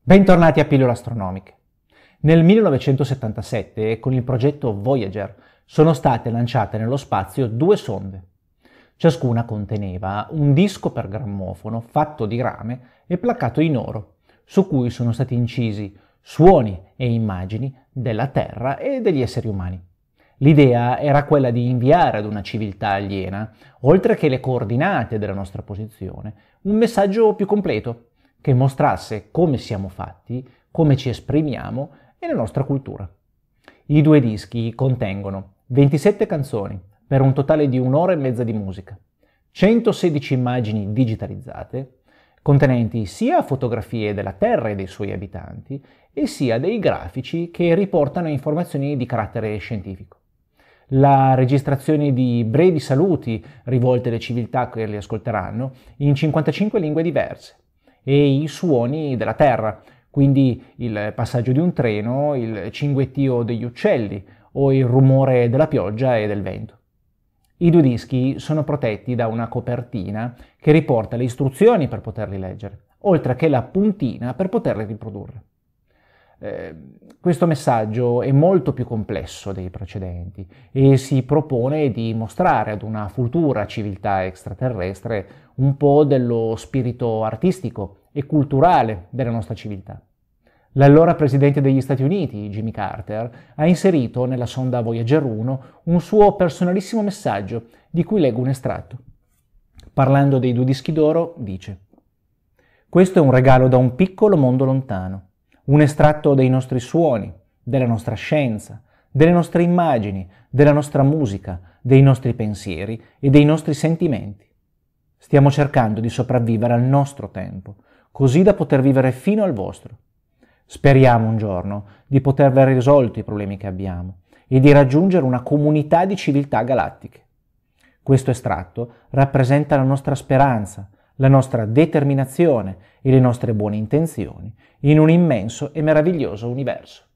Bentornati a Pillole Astronomiche. Nel 1977, con il progetto Voyager, sono state lanciate nello spazio due sonde. Ciascuna conteneva un disco per grammofono fatto di rame e placcato in oro, su cui sono stati incisi suoni e immagini della Terra e degli esseri umani. L'idea era quella di inviare ad una civiltà aliena, oltre che le coordinate della nostra posizione, un messaggio più completo, che mostrasse come siamo fatti, come ci esprimiamo e la nostra cultura. I due dischi contengono 27 canzoni, per un totale di un'ora e mezza di musica, 116 immagini digitalizzate, contenenti sia fotografie della Terra e dei suoi abitanti, e sia dei grafici che riportano informazioni di carattere scientifico la registrazione di brevi saluti rivolte alle civiltà che li ascolteranno in 55 lingue diverse e i suoni della terra, quindi il passaggio di un treno, il cinguettio degli uccelli o il rumore della pioggia e del vento. I due dischi sono protetti da una copertina che riporta le istruzioni per poterli leggere, oltre che la puntina per poterli riprodurre. Ehm, questo messaggio è molto più complesso dei precedenti e si propone di mostrare ad una futura civiltà extraterrestre un po' dello spirito artistico e culturale della nostra civiltà. L'allora presidente degli Stati Uniti, Jimmy Carter, ha inserito nella sonda Voyager 1 un suo personalissimo messaggio, di cui leggo un estratto. Parlando dei due dischi d'oro, dice: Questo è un regalo da un piccolo mondo lontano un estratto dei nostri suoni, della nostra scienza, delle nostre immagini, della nostra musica, dei nostri pensieri e dei nostri sentimenti. Stiamo cercando di sopravvivere al nostro tempo, così da poter vivere fino al vostro. Speriamo un giorno di poter aver risolto i problemi che abbiamo e di raggiungere una comunità di civiltà galattiche. Questo estratto rappresenta la nostra speranza la nostra determinazione e le nostre buone intenzioni in un immenso e meraviglioso universo.